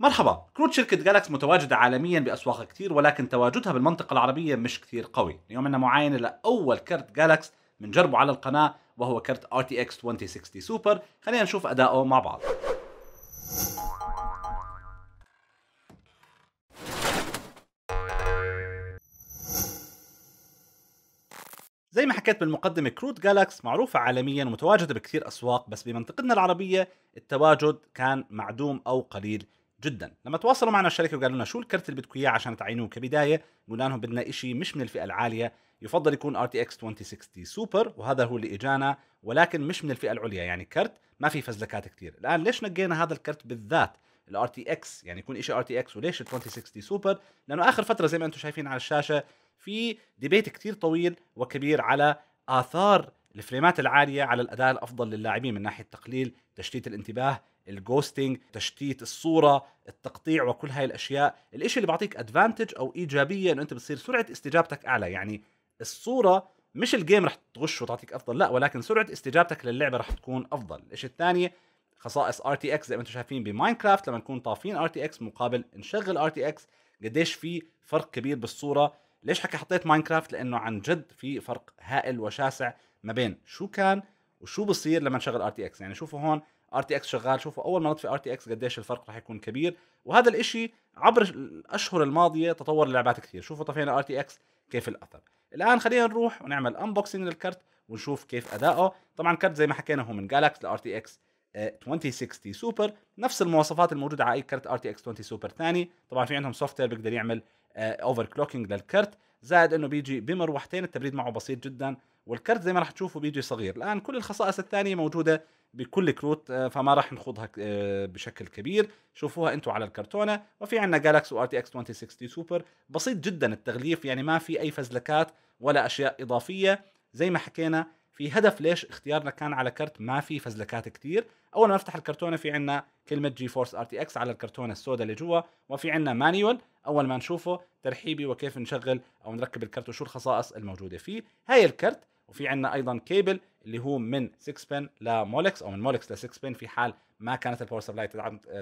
مرحبا كروت شركة جالاكس متواجدة عالميا بأسواق كثير ولكن تواجدها بالمنطقة العربية مش كثير قوي اليوم عندنا معاينة لأول كرت جالاكس بنجربه على القناة وهو كرت RTX 2060 سوبر خلينا نشوف أداؤه مع بعض زي ما حكيت بالمقدمة كروت جالاكس معروفة عالميا ومتواجدة بكثير أسواق بس بمنطقتنا العربية التواجد كان معدوم أو قليل جدا لما تواصلوا معنا الشركه وقالوا لنا شو الكرت اللي بدكم اياه عشان تعينوه كبدايه قلنا لهم بدنا شيء مش من الفئه العاليه يفضل يكون ار تي اكس 2060 سوبر وهذا هو اللي اجانا ولكن مش من الفئه العليا يعني كرت ما في فزلكات كثير الان ليش نقينا هذا الكرت بالذات الار تي اكس يعني يكون شيء ار تي اكس وليش ال 2060 سوبر لانه اخر فتره زي ما انتم شايفين على الشاشه في ديبيت كثير طويل وكبير على اثار الفريمات العاليه على الاداء الافضل للاعبين من ناحيه تقليل تشتيت الانتباه الجوستنج تشتيت الصوره التقطيع وكل هاي الاشياء الاشي اللي بيعطيك ادفانتج او ايجابيه انه انت بتصير سرعه استجابتك اعلى يعني الصوره مش الجيم رح تغش وتعطيك افضل لا ولكن سرعه استجابتك للعبه رح تكون افضل الاشي الثاني خصائص RTX زي ما انتم شايفين بماينكرافت لما نكون طافين RTX مقابل نشغل RTX قديش في فرق كبير بالصوره ليش حكي حطيت ماينكرافت لانه عن جد في فرق هائل وشاسع ما بين شو كان وشو بصير لما نشغل ار تي اكس يعني شوفوا هون ار تي اكس شغال شوفوا اول ما نطفي ار تي اكس قديش الفرق رح يكون كبير وهذا الاشي عبر الاشهر الماضيه تطور اللعبات كثير شوفوا طفينا ار تي اكس كيف الاثر الان خلينا نروح ونعمل انبوكسنج للكرت ونشوف كيف اداؤه طبعا كرت زي ما حكينا هو من جالاكس لار تي اكس 2060 سوبر نفس المواصفات الموجوده على اي كرت ار تي اكس 20 سوبر ثاني طبعا في عندهم سوفت وير بيقدر يعمل اوفر آه، كلوكينج للكرت زائد انه بيجي بمروحتين التبريد معه بسيط جدا والكرت زي ما راح تشوفوا بيجي صغير الان كل الخصائص الثانيه موجوده بكل كروت آه، فما راح نخوضها آه، بشكل كبير شوفوها انتم على الكرتونه وفي عندنا جالكسي ار تي اكس 2060 سوبر بسيط جدا التغليف يعني ما في اي فزلكات ولا اشياء اضافيه زي ما حكينا في هدف ليش اختيارنا كان على كرت ما في فزلكات كثير اول ما نفتح الكرتونه في عندنا كلمه جي فورس ار تي اكس على الكرتونه السوداء اللي جوا وفي عندنا مانيول اول ما نشوفه ترحيبي وكيف نشغل او نركب الكرت وشو الخصائص الموجوده فيه هاي الكرت وفي عندنا ايضا كيبل اللي هو من 6 بن لمولكس او من مولكس ل 6 بن في حال ما كانت الباور سبلاي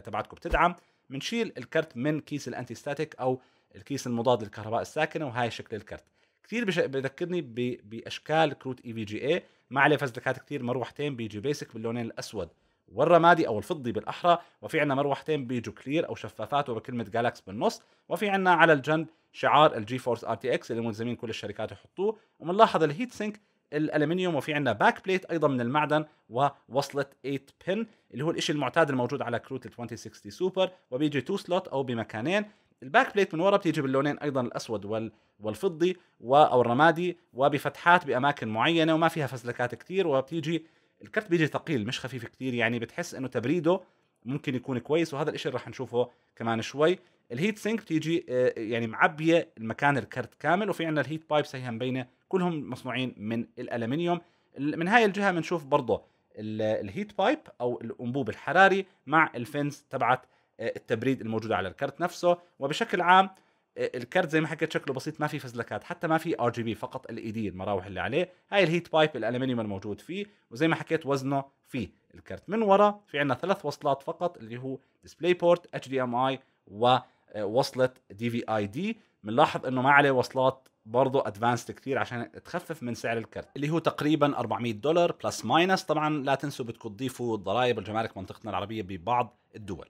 تبعتكم بتدعم بنشيل الكرت من كيس الانتي ستاتيك او الكيس المضاد للكهرباء الساكنه وهي شكل الكرت كثير بذكرني باشكال كروت اي في جي اي ما عليه فزلكات كثير مروحتين بيجي بيسك باللونين الاسود والرمادي او الفضي بالاحرى وفي عندنا مروحتين بيجو كلير او شفافات وبكلمه جالاكس بالنص وفي عندنا على الجنب شعار الجي فورس ار تي اكس اللي ملزمين كل الشركات يحطوه وبنلاحظ الهيت سينك الالمنيوم وفي عندنا باك بليت ايضا من المعدن ووصله 8 بن اللي هو الشيء المعتاد الموجود على كروت ال 2060 سوبر وبيجي 2 سلوت او بمكانين الباك بليت من ورا بتيجي باللونين ايضا الاسود وال والفضي او الرمادي وبفتحات باماكن معينه وما فيها فزلكات كثير وبتيجي الكرت بيجي ثقيل مش خفيف كتير يعني بتحس انه تبريده ممكن يكون كويس وهذا الشيء رح نشوفه كمان شوي الهيت سينك بتيجي آه، يعني معبيه المكان الكرت كامل وفي عندنا الهيت بايبس هي مبينه كلهم مصنوعين من الالمنيوم من هاي الجهه بنشوف برضه الهيت بايب او الانبوب الحراري مع الفنز تبعت آه، التبريد الموجوده على الكرت نفسه وبشكل عام الكرت زي ما حكيت شكله بسيط ما في فزلكات حتى ما في ار جي بي فقط ال اي e دي المراوح اللي عليه هاي الهيت بايب الالمنيوم الموجود فيه وزي ما حكيت وزنه فيه الكرت من ورا في عندنا ثلاث وصلات فقط اللي هو ديسبلاي بورت اتش دي ام اي ووصله دي في اي دي بنلاحظ انه ما عليه وصلات برضه ادفانسد كثير عشان تخفف من سعر الكرت اللي هو تقريبا 400 دولار بلس ماينس طبعا لا تنسوا بدكم تضيفوا الضرائب والجمارك منطقتنا العربيه ببعض الدول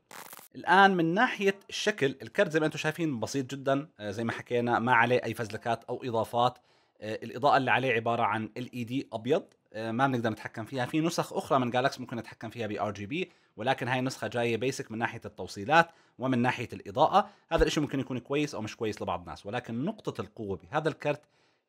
الان من ناحيه الشكل الكرت زي ما انتم شايفين بسيط جدا آه، زي ما حكينا ما عليه اي فزلكات او اضافات آه، الاضاءه اللي عليه عباره عن ال اي دي ابيض آه، ما بنقدر نتحكم فيها في نسخ اخرى من جالكس ممكن نتحكم فيها بار جي بي ولكن هاي النسخه جايه بيسك من ناحيه التوصيلات ومن ناحيه الاضاءه هذا الشيء ممكن يكون كويس او مش كويس لبعض الناس ولكن نقطه القوه بهذا الكرت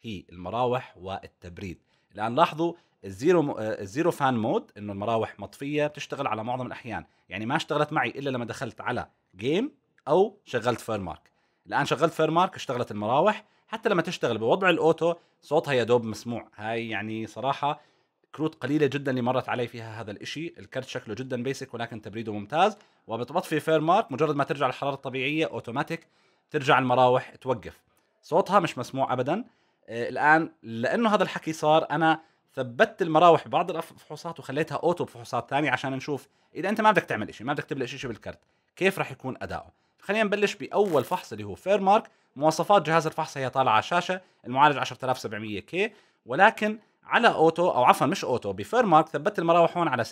هي المراوح والتبريد الان لاحظوا الزيرو آه، الزيرو فان مود انه المراوح مطفيه بتشتغل على معظم الاحيان يعني ما اشتغلت معي الا لما دخلت على جيم او شغلت فير مارك الان شغلت فير مارك اشتغلت المراوح حتى لما تشتغل بوضع الاوتو صوتها يا دوب مسموع هاي يعني صراحه كروت قليله جدا اللي مرت علي فيها هذا الشيء الكرت شكله جدا بيسك ولكن تبريده ممتاز وبتطفي فير مارك مجرد ما ترجع الحراره الطبيعيه اوتوماتيك ترجع المراوح توقف صوتها مش مسموع ابدا آه الان لانه هذا الحكي صار انا ثبتت المراوح ببعض الفحوصات وخليتها اوتو بفحوصات ثانيه عشان نشوف اذا انت ما بدك تعمل شيء ما بدك تبلش شيء بالكرت كيف راح يكون اداؤه خلينا نبلش باول فحص اللي هو فير مارك مواصفات جهاز الفحص هي طالعه على الشاشه المعالج 10700 كي ولكن على اوتو او عفوا مش اوتو بفير مارك ثبت المراوح هون على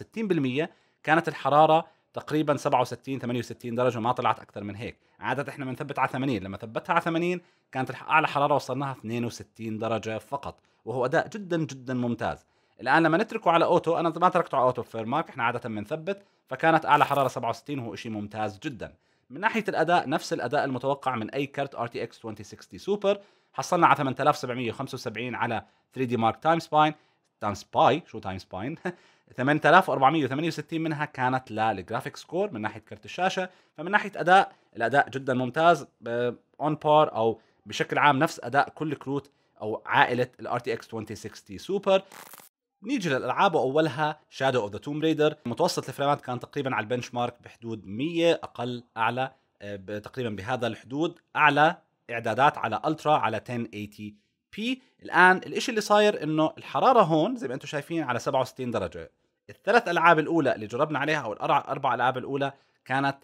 60% كانت الحراره تقريبا 67 68 درجه ما طلعت اكثر من هيك عاده احنا بنثبت على 80 لما ثبتها على 80 كانت اعلى حراره وصلناها 62 درجه فقط وهو اداء جدا جدا ممتاز الان لما نتركه على اوتو انا ما تركته على اوتو فيرمارك احنا عاده بنثبت فكانت اعلى حراره 67 وهو شيء ممتاز جدا من ناحيه الاداء نفس الاداء المتوقع من اي كارت ار تي اكس 2060 سوبر حصلنا على 8775 على 3 دي مارك تايم سباين تايم سباي شو تايم سباين 8468 منها كانت للجرافيك سكور من ناحيه كرت الشاشه فمن ناحيه اداء الاداء جدا ممتاز اون بار او بشكل عام نفس اداء كل كروت او عائله الار تي اكس 2060 سوبر نيجي للالعاب واولها شادو اوف ذا توم ريدر متوسط الفريمات كان تقريبا على البنش مارك بحدود 100 اقل اعلى آه، تقريبا بهذا الحدود اعلى اعدادات على الترا على 1080 بي الان الإشي اللي صاير انه الحراره هون زي ما انتم شايفين على 67 درجه الثلاث العاب الاولى اللي جربنا عليها او الاربع العاب الاولى كانت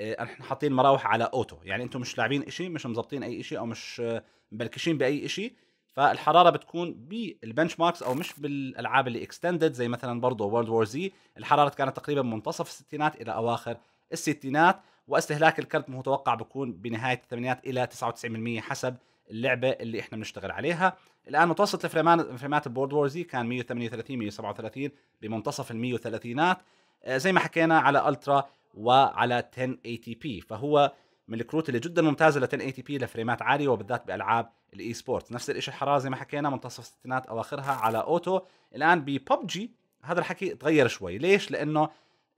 احنا آه، حاطين مراوح على اوتو يعني انتم مش لاعبين إشي مش مظبطين اي إشي او مش آه، مبلكشين باي إشي فالحراره بتكون بالبنش ماركس او مش بالالعاب اللي اكستندد زي مثلا برضه وورلد وور زي الحراره كانت تقريبا منتصف الستينات الى اواخر الستينات واستهلاك الكرت متوقع بكون بنهايه الثمانينات الى 99% حسب اللعبه اللي احنا بنشتغل عليها الان متوسط الفريمات فريمات البورد وورزي كان 138 137 بمنتصف ال 130 آه، زي ما حكينا على الترا وعلى 1080 بي فهو من الكروت اللي جدا ممتازه ل 1080 بي لفريمات عاليه وبالذات بالعاب الاي سبورت نفس الشيء الحراره زي ما حكينا منتصف الستينات اواخرها على اوتو الان بببجي هذا الحكي تغير شوي ليش لانه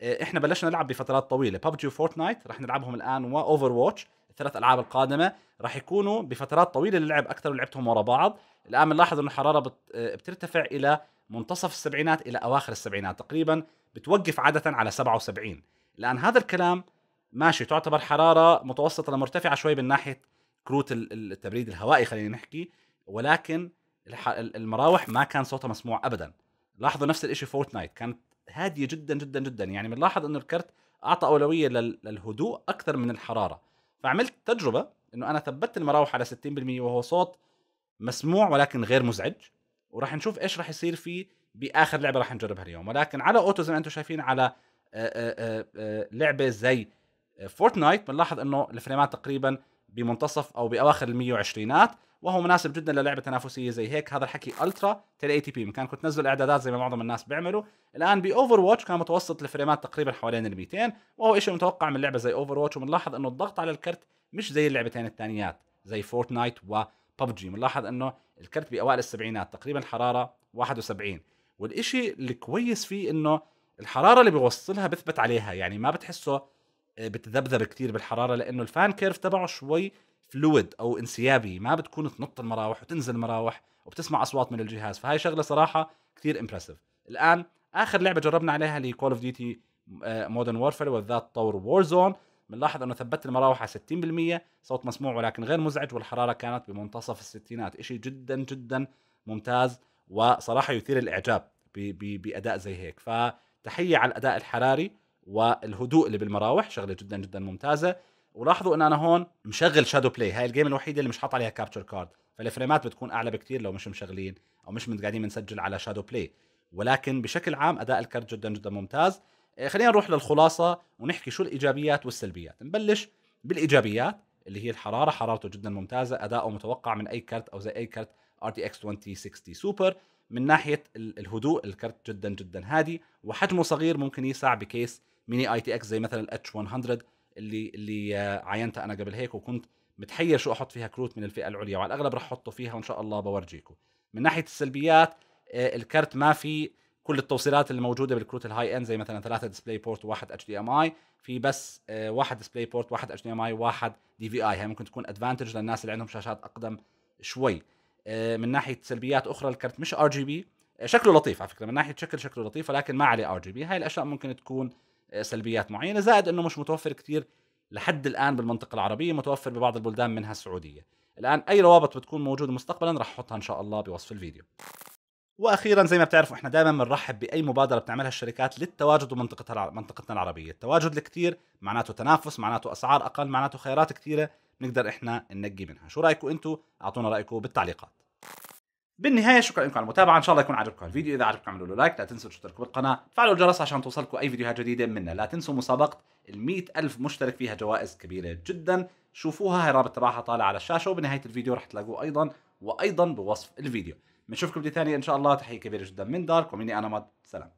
آه، احنا بلشنا نلعب بفترات طويله ببجي وفورتنايت رح نلعبهم الان واوفر واتش الثلاث العاب القادمه راح يكونوا بفترات طويله للعب اكثر ولعبتهم لعبتهم ورا بعض الان بنلاحظ انه الحراره بت... بترتفع الى منتصف السبعينات الى اواخر السبعينات تقريبا بتوقف عاده على 77 الان هذا الكلام ماشي تعتبر حراره متوسطه لمرتفعه شوي من ناحيه كروت التبريد الهوائي خلينا نحكي ولكن المراوح ما كان صوتها مسموع ابدا لاحظوا نفس الشيء فورتنايت كانت هاديه جدا جدا جدا يعني بنلاحظ انه الكرت اعطى اولويه للهدوء اكثر من الحراره فعملت تجربه انه انا ثبت المراوح على 60% وهو صوت مسموع ولكن غير مزعج وراح نشوف ايش راح يصير فيه باخر لعبه راح نجربها اليوم ولكن على اوتو زي ما انتم شايفين على آه، آه، آه، لعبه زي فورتنايت بنلاحظ انه الفريمات تقريبا بمنتصف او باواخر 120ات وهو مناسب جدا للعبه تنافسيه زي هيك هذا الحكي الترا 1080 بي كنت تنزل اعدادات زي ما معظم الناس بيعملوا الان باوفر واتش كان متوسط الفريمات تقريبا حوالين ال 200 وهو شيء متوقع من لعبه زي اوفر واتش وبنلاحظ انه الضغط على الكرت مش زي اللعبتين الثانيات زي فورتنايت وببجي بنلاحظ انه الكرت باوائل السبعينات تقريبا الحراره 71 والشيء الكويس فيه انه الحراره اللي بيوصلها بثبت عليها يعني ما بتحسه آه، بتذبذب كثير بالحراره لانه الفان كيرف تبعه شوي فلويد او انسيابي ما بتكون تنط المراوح وتنزل المراوح وبتسمع اصوات من الجهاز فهي شغله صراحه كثير امبرسيف الان اخر لعبه جربنا عليها اللي كول اوف ديوتي مودرن وورفير وذات طور وور زون بنلاحظ انه ثبت المراوح على 60% صوت مسموع ولكن غير مزعج والحراره كانت بمنتصف الستينات شيء جدا جدا ممتاز وصراحه يثير الاعجاب باداء زي هيك فتحيه على الاداء الحراري والهدوء اللي بالمراوح شغله جدا جدا ممتازه ولاحظوا ان انا هون مشغل شادو بلاي هاي الجيم الوحيده اللي مش حاط عليها كابتشر كارد فالفريمات بتكون اعلى بكثير لو مش مشغلين او مش من قاعدين بنسجل على شادو بلاي ولكن بشكل عام اداء الكارت جدا جدا ممتاز إيه، خلينا نروح للخلاصه ونحكي شو الايجابيات والسلبيات نبلش بالايجابيات اللي هي الحراره حرارته جدا ممتازه اداؤه متوقع من اي كارت او زي اي كارت ار تي اكس 2060 سوبر من ناحيه الهدوء الكارت جدا جدا هادي وحجمه صغير ممكن يسع بكيس ميني اي تي اكس زي مثلا الاتش 100 اللي اللي عينتها انا قبل هيك وكنت متحير شو احط فيها كروت من الفئه العليا وعلى الاغلب رح احطه فيها وان شاء الله بورجيكم من ناحيه السلبيات آه، الكرت ما في كل التوصيلات اللي موجوده بالكروت الهاي اند زي مثلا ثلاثه ديسبلاي بورت وواحد اتش دي ام اي في بس آه، واحد ديسبلاي بورت واحد اتش دي ام اي واحد دي في اي هي ممكن تكون ادفانتج للناس اللي عندهم شاشات اقدم شوي آه، من ناحيه سلبيات اخرى الكرت مش ار جي بي شكله لطيف على فكره من ناحيه شكل شكله لطيف ولكن ما عليه ار جي بي هاي الاشياء ممكن تكون سلبيات معينه زائد انه مش متوفر كثير لحد الان بالمنطقه العربيه متوفر ببعض البلدان منها السعوديه الان اي روابط بتكون موجوده مستقبلا رح احطها ان شاء الله بوصف الفيديو واخيرا زي ما بتعرفوا احنا دائما بنرحب باي مبادره بتعملها الشركات للتواجد بمنطقتها منطقتنا العربيه التواجد الكثير معناته تنافس معناته اسعار اقل معناته خيارات كثيره بنقدر احنا ننقي منها شو رايكم انتم اعطونا رايكم بالتعليقات بالنهايه شكرا لكم على المتابعه ان شاء الله يكون عجبكم الفيديو اذا عجبكم اعملوا له لايك لا تنسوا تشتركوا بالقناه تفعلوا الجرس عشان توصلكم اي فيديوهات جديده منا لا تنسوا مسابقه ال ألف مشترك فيها جوائز كبيره جدا شوفوها هي رابط تبعها طالع على الشاشه وبنهايه الفيديو رح تلاقوه ايضا وايضا بوصف الفيديو بنشوفكم فيديو ثاني ان شاء الله تحيه كبيره جدا من داركم ومني انا مد سلام